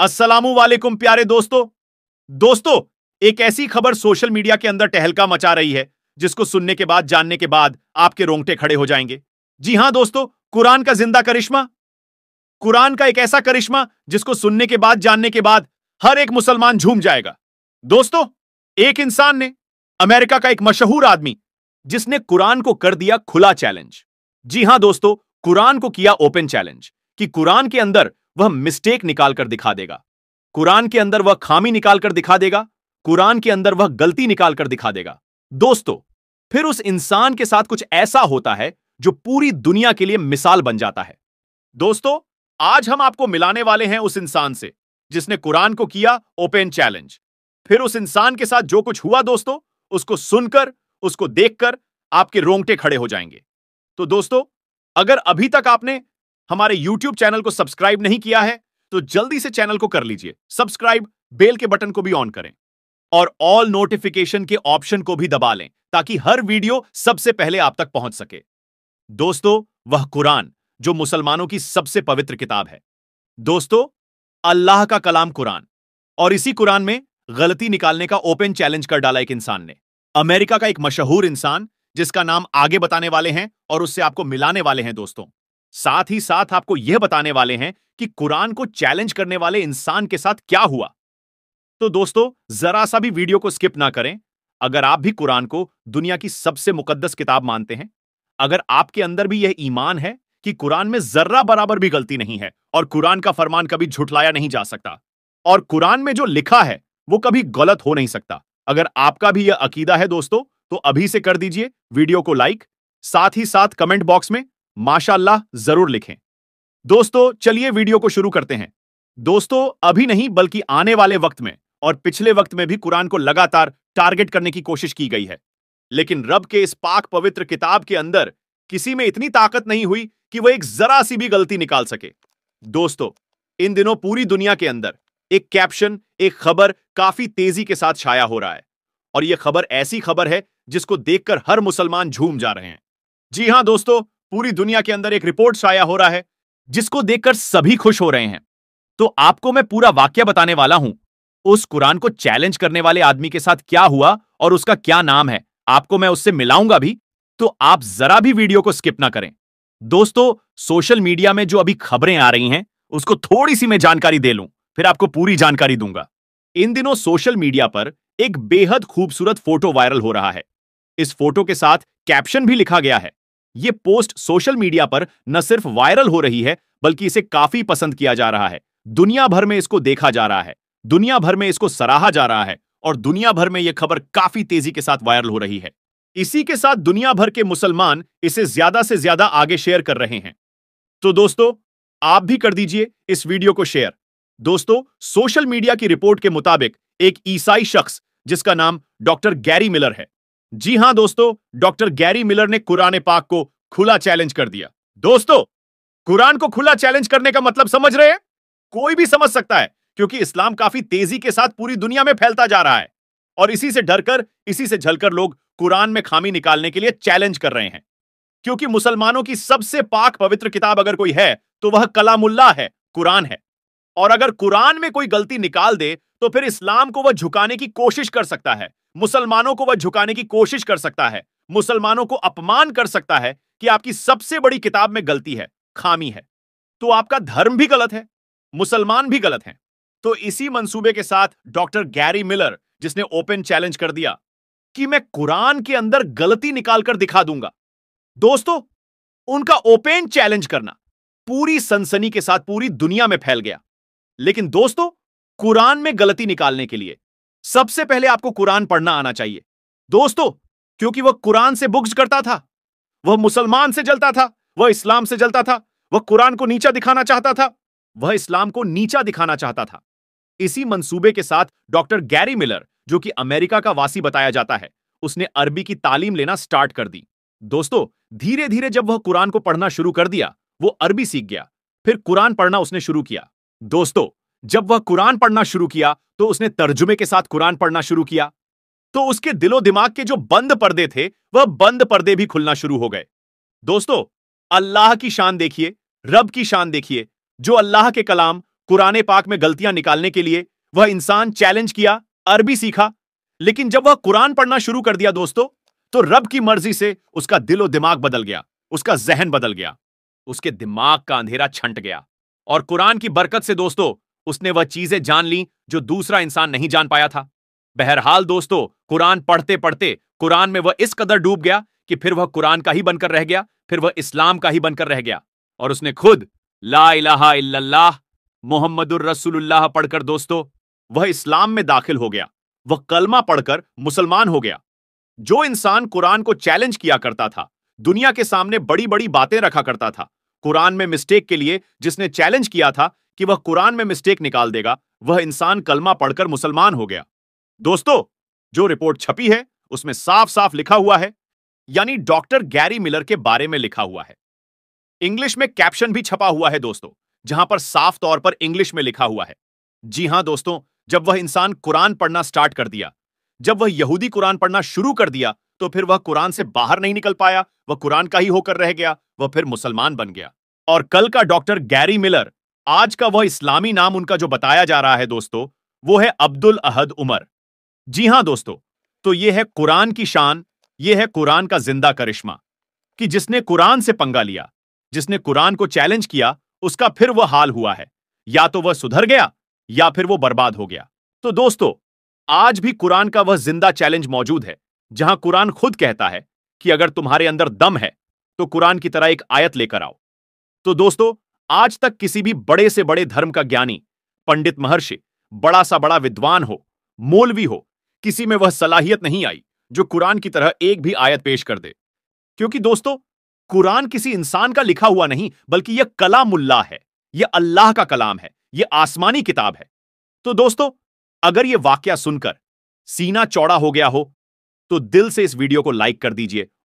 असलाम वालेकुम प्यारे दोस्तों दोस्तों एक ऐसी खबर सोशल मीडिया के अंदर टहलका मचा रही है जिसको सुनने के बाद जानने के बाद आपके रोंगटे खड़े हो जाएंगे जी हां दोस्तों कुरान का जिंदा करिश्मा कुरान का एक ऐसा करिश्मा जिसको सुनने के बाद जानने के बाद हर एक मुसलमान झूम जाएगा दोस्तों एक इंसान ने अमेरिका का एक मशहूर आदमी जिसने कुरान को कर दिया खुला चैलेंज जी हां दोस्तों कुरान को किया ओपन चैलेंज कि कुरान के अंदर वह मिस्टेक निकाल कर दिखा देगा कुरान के अंदर वह खामी निकाल कर दिखा देगा कुरान के अंदर वह गलती निकाल कर दिखा देगा दोस्तों फिर उस इंसान के साथ कुछ ऐसा होता है जो पूरी दुनिया के लिए मिसाल बन जाता है दोस्तों आज हम आपको मिलाने वाले हैं उस इंसान से जिसने कुरान को किया ओपन चैलेंज फिर उस इंसान के साथ जो कुछ हुआ दोस्तों उसको सुनकर उसको देखकर आपके रोंगटे खड़े हो जाएंगे तो दोस्तों अगर अभी तक आपने हमारे यूट्यूब चैनल को सब्सक्राइब नहीं किया है तो जल्दी से चैनल को कर लीजिए सब्सक्राइब बेल के बटन को भी ऑन करें और ऑल नोटिफिकेशन के ऑप्शन को भी दबा लें ताकि हर वीडियो सबसे पहले आप तक पहुंच सके दोस्तों वह कुरान जो मुसलमानों की सबसे पवित्र किताब है दोस्तों अल्लाह का कलाम कुरान और इसी कुरान में गलती निकालने का ओपन चैलेंज कर डाला एक इंसान ने अमेरिका का एक मशहूर इंसान जिसका नाम आगे बताने वाले हैं और उससे आपको मिलाने वाले हैं दोस्तों साथ ही साथ आपको यह बताने वाले हैं कि कुरान को चैलेंज करने वाले इंसान के साथ क्या हुआ तो दोस्तों जरा सा भी वीडियो को स्किप ना करें अगर आप भी कुरान को दुनिया की सबसे मुकदस किताब मानते हैं अगर आपके अंदर भी यह ईमान है कि कुरान में जर्रा बराबर भी गलती नहीं है और कुरान का फरमान कभी झुठलाया नहीं जा सकता और कुरान में जो लिखा है वो कभी गलत हो नहीं सकता अगर आपका भी यह अकीदा है दोस्तों तो अभी से कर दीजिए वीडियो को लाइक साथ ही साथ कमेंट बॉक्स में माशाल्लाह जरूर लिखें दोस्तों चलिए वीडियो को शुरू करते हैं दोस्तों अभी नहीं बल्कि आने वाले वक्त में और पिछले वक्त में भी कुरान को लगातार टारगेट करने की कोशिश की गई है लेकिन रब के इस पाक पवित्र किताब के अंदर किसी में इतनी ताकत नहीं हुई कि वह एक जरा सी भी गलती निकाल सके दोस्तों इन दिनों पूरी दुनिया के अंदर एक कैप्शन एक खबर काफी तेजी के साथ छाया हो रहा है और यह खबर ऐसी खबर है जिसको देखकर हर मुसलमान झूम जा रहे हैं जी हां दोस्तों पूरी दुनिया के अंदर एक रिपोर्ट शाया हो रहा है जिसको देखकर सभी खुश हो रहे हैं तो आपको मैं पूरा वाक्य बताने वाला हूं उस कुरान को चैलेंज करने वाले आदमी के साथ क्या हुआ और उसका क्या नाम है आपको मैं उससे मिलाऊंगा भी तो आप जरा भी वीडियो को स्किप ना करें दोस्तों सोशल मीडिया में जो अभी खबरें आ रही हैं उसको थोड़ी सी मैं जानकारी दे लूं फिर आपको पूरी जानकारी दूंगा इन दिनों सोशल मीडिया पर एक बेहद खूबसूरत फोटो वायरल हो रहा है इस फोटो के साथ कैप्शन भी लिखा गया है ये पोस्ट सोशल मीडिया पर न सिर्फ वायरल हो रही है बल्कि इसे काफी पसंद किया जा रहा है दुनिया भर में इसको देखा जा रहा है दुनिया भर में इसको सराहा जा रहा है और दुनिया भर में यह खबर काफी तेजी के साथ वायरल हो रही है इसी के साथ दुनिया भर के मुसलमान इसे ज्यादा से ज्यादा आगे शेयर कर रहे हैं तो दोस्तों आप भी कर दीजिए इस वीडियो को शेयर दोस्तों सोशल मीडिया की रिपोर्ट के मुताबिक एक ईसाई शख्स जिसका नाम डॉक्टर गैरी मिलर है जी हां दोस्तों डॉक्टर गैरी मिलर ने कुरान पाक को खुला चैलेंज कर दिया दोस्तों कुरान को खुला चैलेंज करने का मतलब समझ रहे हैं कोई भी समझ सकता है क्योंकि इस्लाम काफी तेजी के साथ पूरी दुनिया में फैलता जा रहा है और इसी से डरकर इसी से झलकर लोग कुरान में खामी निकालने के लिए चैलेंज कर रहे हैं क्योंकि मुसलमानों की सबसे पाक पवित्र किताब अगर कोई है तो वह कलामुल्ला है कुरान है और अगर कुरान में कोई गलती निकाल दे तो फिर इस्लाम को वह झुकाने की कोशिश कर सकता है मुसलमानों को वह झुकाने की कोशिश कर सकता है मुसलमानों को अपमान कर सकता है कि आपकी सबसे बड़ी किताब में गलती है खामी है तो आपका धर्म भी गलत है मुसलमान भी गलत हैं तो इसी मंसूबे के साथ डॉक्टर गैरी मिलर जिसने ओपन चैलेंज कर दिया कि मैं कुरान के अंदर गलती निकालकर दिखा दूंगा दोस्तों उनका ओपन चैलेंज करना पूरी सनसनी के साथ पूरी दुनिया में फैल गया लेकिन दोस्तों कुरान में गलती निकालने के लिए सबसे पहले आपको कुरान पढ़ना आना चाहिए दोस्तों क्योंकि वह कुरान से बुग्ज करता था वह मुसलमान से जलता था वह इस्लाम से जलता था वह कुरान को नीचा दिखाना चाहता था वह इस्लाम को नीचा दिखाना चाहता था इसी मंसूबे के साथ डॉक्टर गैरी मिलर जो कि अमेरिका का वासी बताया जाता है उसने अरबी की तालीम लेना स्टार्ट कर दी दोस्तों धीरे धीरे जब वह कुरान को पढ़ना शुरू कर दिया वो अरबी सीख गया फिर कुरान पढ़ना उसने शुरू किया दोस्तों जब वह कुरान पढ़ना शुरू किया तो उसने तर्जुमे के साथ कुरान पढ़ना शुरू किया तो उसके दिलो दिमाग के जो बंद पर्दे थे वह बंद पर्दे भी खुलना शुरू हो गए दोस्तों अल्लाह की शान देखिए रब की शान देखिए जो अल्लाह के कलाम कुरान पाक में गलतियां निकालने के लिए वह इंसान चैलेंज किया अरबी सीखा लेकिन जब वह कुरान पढ़ना शुरू कर दिया दोस्तों तो रब की मर्जी से उसका दिलो दिमाग बदल गया उसका जहन बदल गया उसके दिमाग का अंधेरा छंट गया और कुरान की बरकत से दोस्तों उसने वह चीजें जान ली जो दूसरा इंसान नहीं जान पाया था बहरहाल दोस्तों कुरान पढ़ते पढ़ते कुरान में वह इस कदर डूब गया कि फिर वह कुरान का ही बनकर रह गया फिर वह इस्लाम का ही बनकर रह गया और उसने खुद ला इलाह मोहम्मद रसुल्लाह पढ़कर दोस्तों वह इस्लाम में दाखिल हो गया वह कलमा पढ़कर मुसलमान हो गया जो इंसान कुरान को चैलेंज किया करता था दुनिया के सामने बड़ी बड़ी बातें रखा करता था कुरान में मिस्टेक के लिए जिसने चैलेंज किया था कि वह कुरान में मिस्टेक निकाल देगा वह इंसान कलमा पढ़कर मुसलमान हो गया दोस्तों जो रिपोर्ट छपी है उसमें साफ साफ लिखा हुआ है यानी डॉक्टर गैरी मिलर के बारे में लिखा हुआ है इंग्लिश में कैप्शन भी छपा हुआ है दोस्तों जहां पर साफ तौर पर इंग्लिश में लिखा हुआ है जी हां दोस्तों जब वह इंसान कुरान पढ़ना स्टार्ट कर दिया जब वह यहूदी कुरान पढ़ना शुरू कर दिया तो फिर वह कुरान से बाहर नहीं निकल पाया वह कुरान का ही होकर रह गया वह फिर मुसलमान बन गया और कल का डॉक्टर गैरी मिलर आज का वह इस्लामी नाम उनका जो बताया जा रहा है दोस्तों वो है अब्दुल अहद उमर जी हां दोस्तों तो ये है कुरान की शान ये है कुरान का जिंदा करिश्मा कि जिसने कुरान से पंगा लिया जिसने कुरान को चैलेंज किया उसका फिर वह हाल हुआ है या तो वह सुधर गया या फिर वह बर्बाद हो गया तो दोस्तों आज भी कुरान का वह जिंदा चैलेंज मौजूद है जहां कुरान खुद कहता है कि अगर तुम्हारे अंदर दम है तो कुरान की तरह एक आयत लेकर आओ तो दोस्तों आज तक किसी भी बड़े से बड़े धर्म का ज्ञानी पंडित महर्षि बड़ा सा बड़ा विद्वान हो मोलवी हो किसी में वह सलाहियत नहीं आई जो कुरान की तरह एक भी आयत पेश कर दे क्योंकि दोस्तों कुरान किसी इंसान का लिखा हुआ नहीं बल्कि यह कलामुल्ला है यह अल्लाह का कलाम है यह आसमानी किताब है तो दोस्तों अगर यह वाक्य सुनकर सीना चौड़ा हो गया हो तो दिल से इस वीडियो को लाइक कर दीजिए